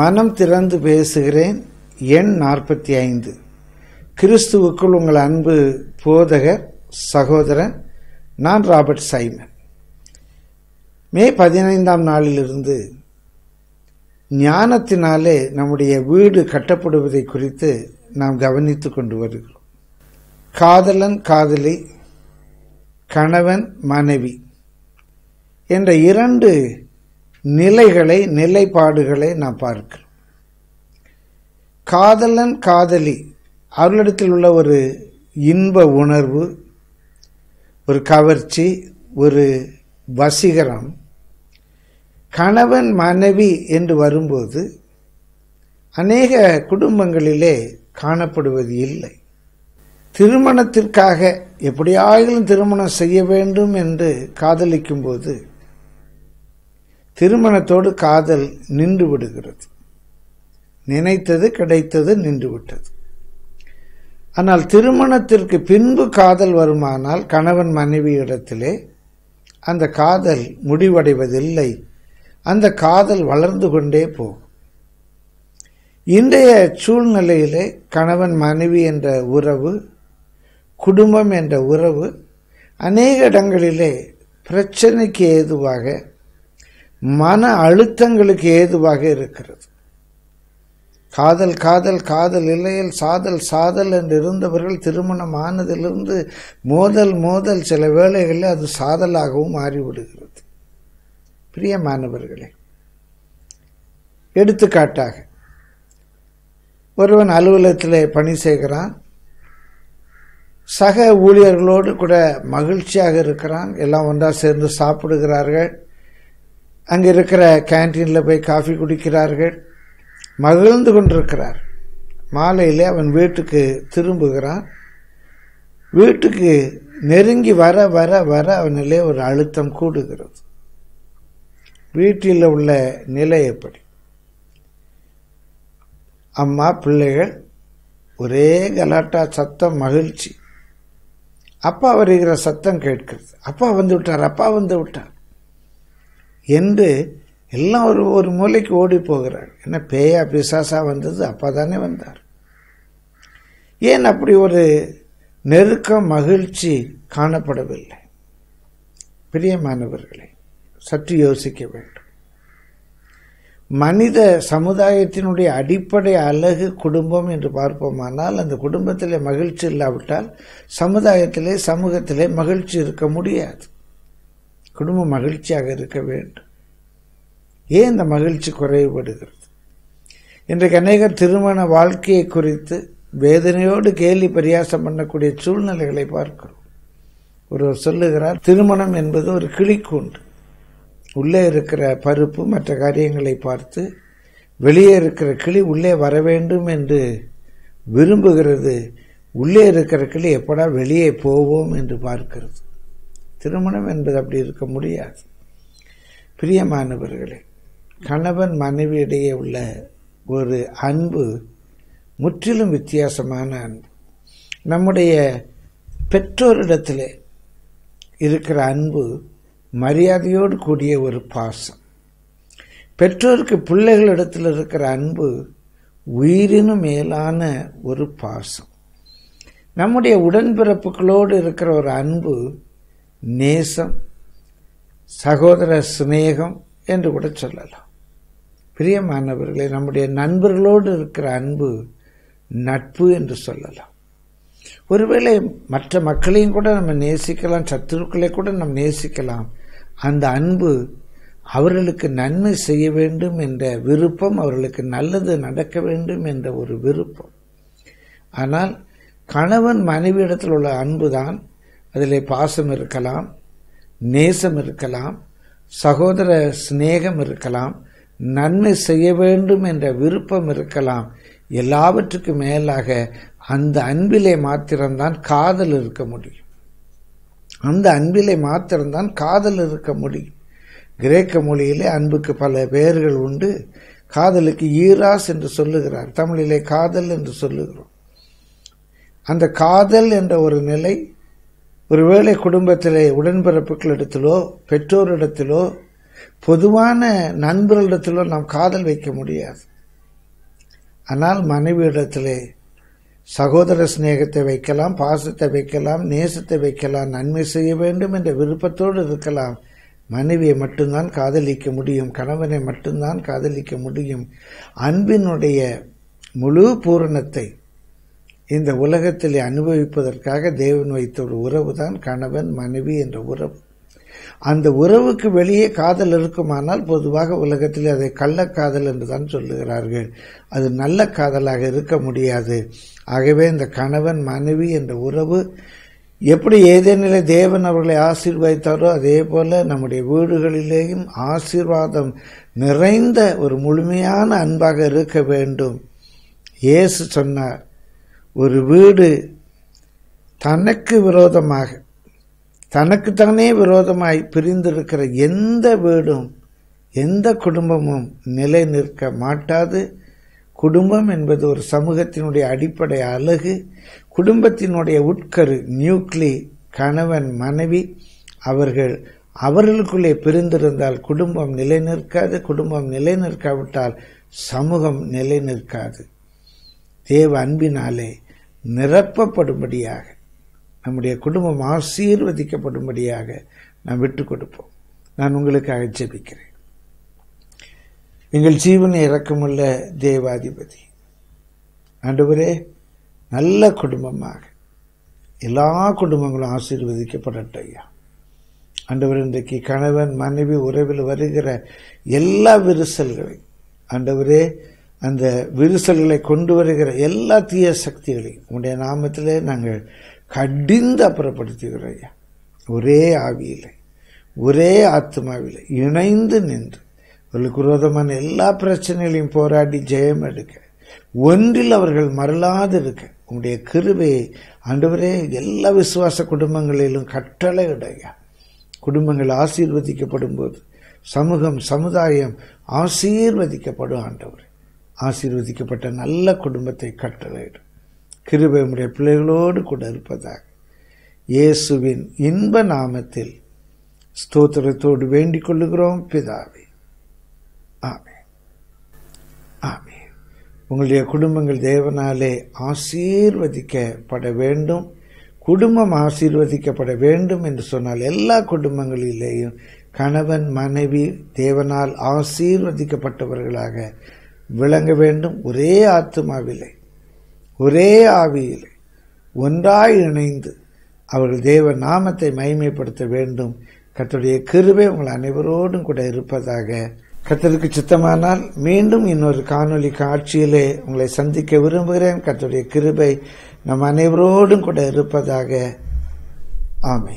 மனம் திறந்து பேசுகிறேன் எண் நாற்பத்தி ஐந்து கிறிஸ்துவுக்குள் உங்கள் அன்பு போதகர் சகோதரன் நான் ராபர்ட் சைமன் மே பதினைந்தாம் நாளிலிருந்து ஞானத்தினாலே நம்முடைய வீடு கட்டப்படுவதை குறித்து நாம் கவனித்துக் கொண்டு வருகிறோம் காதலன் காதலி கணவன் மனைவி என்ற இரண்டு நிலைகளை நிலைப்பாடுகளை நான் பார்க்கிறோம் காதலன் காதலி அவர்களிடத்தில் உள்ள ஒரு இன்ப உணர்வு ஒரு கவர்ச்சி ஒரு வசீகரம் கணவன் மனைவி என்று வரும்போது அநேக குடும்பங்களிலே காணப்படுவது இல்லை திருமணத்திற்காக எப்படியாயிலும் திருமணம் செய்ய வேண்டும் என்று காதலிக்கும் போது திருமணத்தோடு காதல் நின்று விடுகிறது நினைத்தது கிடைத்தது நின்று விட்டது ஆனால் திருமணத்திற்கு பின்பு காதல் வருமானால் கணவன் மனைவி இடத்திலே அந்த காதல் முடிவடைவதில்லை அந்த காதல் வளர்ந்து கொண்டே போகும் இன்றைய சூழ்நிலையிலே கணவன் மனைவி என்ற உறவு குடும்பம் என்ற உறவு அநேக இடங்களிலே பிரச்சனைக்கு ஏதுவாக மன அழுத்தங்களுக்கு ஏதுவாக இருக்கிறது காதல் காதல் காதல் இல்லையில் சாதல் சாதல் என்று இருந்தவர்கள் திருமணம் ஆனதிலிருந்து மோதல் மோதல் சில வேளைகளில் அது சாதலாகவும் மாறிவிடுகிறது பிரியமானவர்களே எடுத்துக்காட்டாக ஒருவன் அலுவலகத்தில் பணி செய்கிறான் சக ஊழியர்களோடு கூட மகிழ்ச்சியாக இருக்கிறான் எல்லாம் ஒன்றா சேர்ந்து சாப்பிடுகிறார்கள் அங்கே இருக்கிற கேன்டீனில் போய் காஃபி குடிக்கிறார்கள் மகிழ்ந்து கொண்டிருக்கிறார் மாலையில் அவன் வீட்டுக்கு திரும்புகிறான் வீட்டுக்கு நெருங்கி வர வர வர அவனிலே ஒரு அழுத்தம் கூடுகிறது வீட்டில் உள்ள நிலை எப்படி அம்மா பிள்ளைகள் ஒரே கலாட்டா சத்தம் மகிழ்ச்சி அப்பா வருகிற சத்தம் கேட்கிறது அப்பா வந்து விட்டார் அப்பா வந்து விட்டார் என்று எல்லாம் ஒரு ஒரு மூலைக்கு ஓடி போகிறார் என்ன பேயா பிசாசா வந்தது அப்பா தானே வந்தார் ஏன் அப்படி ஒரு நெருக்க மகிழ்ச்சி காணப்படவில்லை பிரியமானவர்களை சற்று யோசிக்க வேண்டும் மனித சமுதாயத்தினுடைய அடிப்படை அழகு குடும்பம் என்று பார்ப்போமானால் அந்த குடும்பத்திலே மகிழ்ச்சி இல்லாவிட்டால் சமுதாயத்திலே சமூகத்திலே மகிழ்ச்சி இருக்க முடியாது குடும்பம் மகிழ்ச்சியாக இருக்க வேண்டும் ஏன் இந்த மகிழ்ச்சி குறைவுபடுகிறது இன்றைக்கு அநேகர் திருமண வாழ்க்கையை குறித்து வேதனையோடு கேலி பரியாசம் பண்ணக்கூடிய சூழ்நிலைகளை பார்க்கிறோம் ஒருவர் சொல்லுகிறார் திருமணம் என்பது ஒரு கிளிக்கூண்டு உள்ளே இருக்கிற பருப்பு மற்ற காரியங்களை பார்த்து வெளியே இருக்கிற கிளி உள்ளே வர வேண்டும் என்று விரும்புகிறது உள்ளே இருக்கிற கிளி எப்படா வெளியே போவோம் என்று பார்க்கிறது திருமணம் என்பது அப்படி இருக்க முடியாது பிரியமானவர்களே கணவன் மனைவி இடையே உள்ள ஒரு அன்பு முற்றிலும் வித்தியாசமான அன்பு நம்முடைய பெற்றோரிடத்தில் இருக்கிற அன்பு மரியாதையோடு கூடிய ஒரு பாசம் பெற்றோருக்கு பிள்ளைகளிடத்தில் இருக்கிற அன்பு உயிரினும் மேலான ஒரு பாசம் நம்முடைய உடன்பிறப்புகளோடு இருக்கிற ஒரு அன்பு நேசம் சகோதர சிநேகம் என்று கூட சொல்லலாம் பிரியமானவர்களை நம்முடைய நண்பர்களோடு இருக்கிற அன்பு நட்பு என்று சொல்லலாம் ஒருவேளை மற்ற மக்களையும் கூட நம்ம நேசிக்கலாம் சத்துருக்களை கூட நம்ம நேசிக்கலாம் அந்த அன்பு அவர்களுக்கு நன்மை செய்ய வேண்டும் என்ற விருப்பம் அவர்களுக்கு நல்லது நடக்க வேண்டும் என்ற ஒரு விருப்பம் ஆனால் கணவன் மனைவி இடத்தில் உள்ள அன்புதான் அதில் பாசம் இருக்கலாம் நேசம் இருக்கலாம் சகோதர சிநேகம் இருக்கலாம் நன்மை செய்ய வேண்டும் என்ற விருப்பம் இருக்கலாம் எல்லாவற்றுக்கும் மேலாக அந்த அன்பிலே மாத்திரம்தான் காதல் இருக்க முடியும் அந்த அன்பிலே மாத்திரம்தான் காதல் இருக்க முடியும் கிரேக்க மொழியிலே அன்புக்கு பல பெயர்கள் உண்டு காதலுக்கு ஈராஸ் என்று சொல்லுகிறார் தமிழிலே காதல் என்று சொல்லுகிறோம் அந்த காதல் என்ற ஒரு நிலை ஒருவேளை குடும்பத்திலே இடத்திலோ பெற்றோரிடத்திலோ பொதுவான நண்பர்களிடத்திலோ நாம் காதல் வைக்க முடியாது ஆனால் மனைவியிடத்திலே சகோதர சிநேகத்தை வைக்கலாம் பாசத்தை வைக்கலாம் நேசத்தை வைக்கலாம் நன்மை செய்ய வேண்டும் என்ற விருப்பத்தோடு இருக்கலாம் மனைவியை மட்டும்தான் காதலிக்க முடியும் கணவனை மட்டும்தான் காதலிக்க முடியும் அன்பினுடைய முழு பூரணத்தை இந்த உலகத்திலே அனுபவிப்பதற்காக தேவன் வைத்த ஒரு உறவு தான் கணவன் மனைவி என்ற உறவு அந்த உறவுக்கு வெளியே காதல் இருக்குமானால் பொதுவாக உலகத்தில் அதை கள்ளக்காதல் என்று தான் சொல்லுகிறார்கள் அது நல்ல காதலாக இருக்க முடியாது ஆகவே இந்த கணவன் மனைவி என்ற உறவு எப்படி ஏதேனில தேவன் அவர்களை ஆசீர்வதித்தாரோ அதே போல நம்முடைய வீடுகளிலேயும் ஆசீர்வாதம் நிறைந்த ஒரு முழுமையான அன்பாக இருக்க வேண்டும் இயேசு சொன்னார் ஒரு வீடு தனக்கு விரோதமாக தனக்குத்தானே விரோதமாய் பிரிந்திருக்கிற எந்த வீடும் எந்த குடும்பமும் நிலை நிற்க மாட்டாது குடும்பம் என்பது ஒரு சமூகத்தினுடைய அடிப்படை அழகு குடும்பத்தினுடைய உட்கரு நியூக்ளி கணவன் மனைவி அவர்கள் அவர்களுக்குள்ளே பிரிந்திருந்தால் குடும்பம் நிலை நிற்காது குடும்பம் நிலை நிற்காவிட்டால் சமூகம் நிலை நிற்காது தேவ அன்பினாலே நிரப்பப்படும்படியாக நம்முடைய குடும்பம் ஆசீர்வதிக்கப்படும்படியாக நாம் விட்டுக் கொடுப்போம் நான் உங்களுக்காக ஜெபிக்கிறேன் எங்கள் ஜீவனை இறக்கமுள்ள தேவாதிபதி ஆண்டவரே நல்ல குடும்பமாக எல்லா குடும்பங்களும் ஆசீர்வதிக்கப்படட்டும் ஐயா ஆண்டவர் இன்றைக்கு கணவன் மனைவி உறவில் வருகிற எல்லா விரிசல்களையும் ஆண்டவரே அந்த விரிசல்களை கொண்டு வருகிற எல்லா தீய சக்திகளையும் உடைய நாமத்தில் நாங்கள் கடிந்து அப்புறப்படுத்துகிறோம் ஐயா ஒரே ஆவியில் ஒரே ஆத்மாவில் இணைந்து நின்று அவர்களுக்கு விரோதமான எல்லா பிரச்சனைகளையும் போராடி ஜெயம் எடுக்க ஒன்றில் அவர்கள் மறலாது இருக்க உங்களுடைய கிருபையை ஆண்டவரே எல்லா விசுவாச குடும்பங்களிலும் கட்டளை இடையா குடும்பங்கள் ஆசீர்வதிக்கப்படும் போது சமூகம் சமுதாயம் ஆசீர்வதிக்கப்படும் ஆண்டவர் ஆசீர்வதிக்கப்பட்ட நல்ல குடும்பத்தை கட்டளையிடும் கிருபை பிள்ளைகளோடு கூட இருப்பதாக இயேசுவின் இன்ப நாமத்தில் ஸ்தோத்திரத்தோடு வேண்டிக் கொள்ளுகிறோம் பிதாவே ஆமே ஆமே உங்களுடைய குடும்பங்கள் தேவனாலே ஆசீர்வதிக்கப்பட வேண்டும் குடும்பம் ஆசீர்வதிக்கப்பட வேண்டும் என்று சொன்னால் எல்லா குடும்பங்களிலேயும் கணவன் மனைவி தேவனால் ஆசீர்வதிக்கப்பட்டவர்களாக விளங்க வேண்டும் ஒரே ஆத்மாவிலே ஒரே ஆவியிலே ஒன்றாய் இணைந்து அவர்கள் தேவ நாமத்தை மகிமைப்படுத்த வேண்டும் கத்தருடைய கிருபை உங்கள் அனைவரோடும் கூட இருப்பதாக கத்தருக்கு சித்தமானால் மீண்டும் இன்னொரு காணொலி காட்சியிலே உங்களை சந்திக்க விரும்புகிறேன் கத்தருடைய கிருபை நம் அனைவரோடும் கூட இருப்பதாக ஆமே